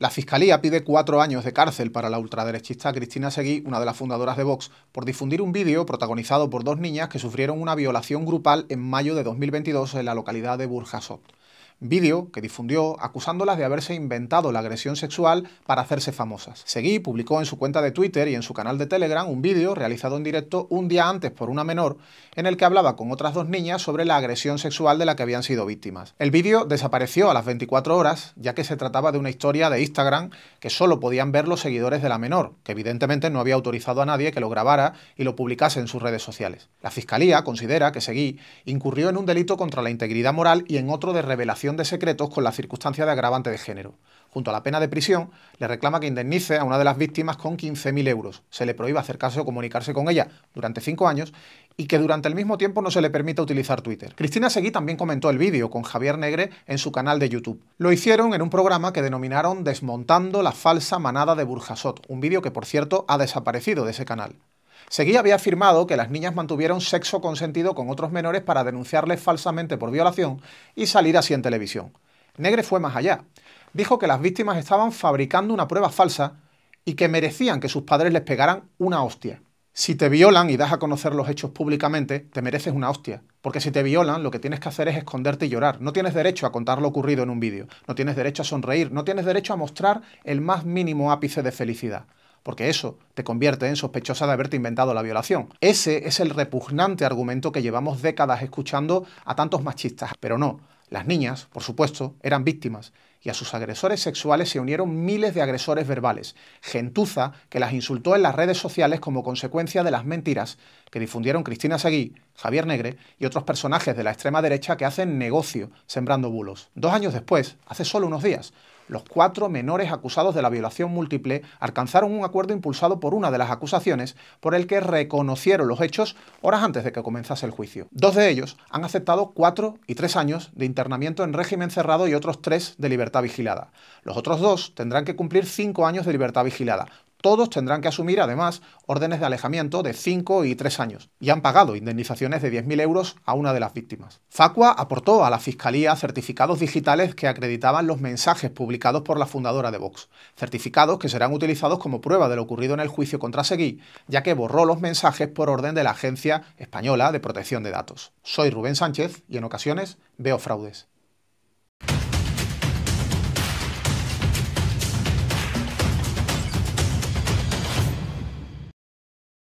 La Fiscalía pide cuatro años de cárcel para la ultraderechista Cristina Seguí, una de las fundadoras de Vox, por difundir un vídeo protagonizado por dos niñas que sufrieron una violación grupal en mayo de 2022 en la localidad de Burjasot vídeo que difundió acusándolas de haberse inventado la agresión sexual para hacerse famosas. Seguí publicó en su cuenta de Twitter y en su canal de Telegram un vídeo realizado en directo un día antes por una menor en el que hablaba con otras dos niñas sobre la agresión sexual de la que habían sido víctimas. El vídeo desapareció a las 24 horas ya que se trataba de una historia de Instagram que solo podían ver los seguidores de la menor, que evidentemente no había autorizado a nadie que lo grabara y lo publicase en sus redes sociales. La Fiscalía considera que Seguí incurrió en un delito contra la integridad moral y en otro de revelación de secretos con la circunstancia de agravante de género. Junto a la pena de prisión, le reclama que indemnice a una de las víctimas con 15.000 euros, se le prohíba acercarse o comunicarse con ella durante cinco años y que durante el mismo tiempo no se le permita utilizar Twitter. Cristina Seguí también comentó el vídeo con Javier Negre en su canal de YouTube. Lo hicieron en un programa que denominaron Desmontando la falsa manada de Burjasot, un vídeo que por cierto ha desaparecido de ese canal. Seguí había afirmado que las niñas mantuvieron sexo consentido con otros menores para denunciarles falsamente por violación y salir así en televisión. Negre fue más allá. Dijo que las víctimas estaban fabricando una prueba falsa y que merecían que sus padres les pegaran una hostia. Si te violan y das a conocer los hechos públicamente, te mereces una hostia. Porque si te violan, lo que tienes que hacer es esconderte y llorar. No tienes derecho a contar lo ocurrido en un vídeo. No tienes derecho a sonreír. No tienes derecho a mostrar el más mínimo ápice de felicidad porque eso te convierte en sospechosa de haberte inventado la violación. Ese es el repugnante argumento que llevamos décadas escuchando a tantos machistas, pero no. Las niñas, por supuesto, eran víctimas y a sus agresores sexuales se unieron miles de agresores verbales, gentuza que las insultó en las redes sociales como consecuencia de las mentiras que difundieron Cristina Seguí, Javier Negre y otros personajes de la extrema derecha que hacen negocio sembrando bulos. Dos años después, hace solo unos días, los cuatro menores acusados de la violación múltiple alcanzaron un acuerdo impulsado por una de las acusaciones por el que reconocieron los hechos horas antes de que comenzase el juicio. Dos de ellos han aceptado cuatro y tres años de internamiento en régimen cerrado y otros tres de libertad vigilada. Los otros dos tendrán que cumplir cinco años de libertad vigilada. Todos tendrán que asumir, además, órdenes de alejamiento de 5 y 3 años, y han pagado indemnizaciones de 10.000 euros a una de las víctimas. Facua aportó a la Fiscalía certificados digitales que acreditaban los mensajes publicados por la fundadora de Vox, certificados que serán utilizados como prueba de lo ocurrido en el juicio contra Seguí, ya que borró los mensajes por orden de la Agencia Española de Protección de Datos. Soy Rubén Sánchez y en ocasiones veo fraudes.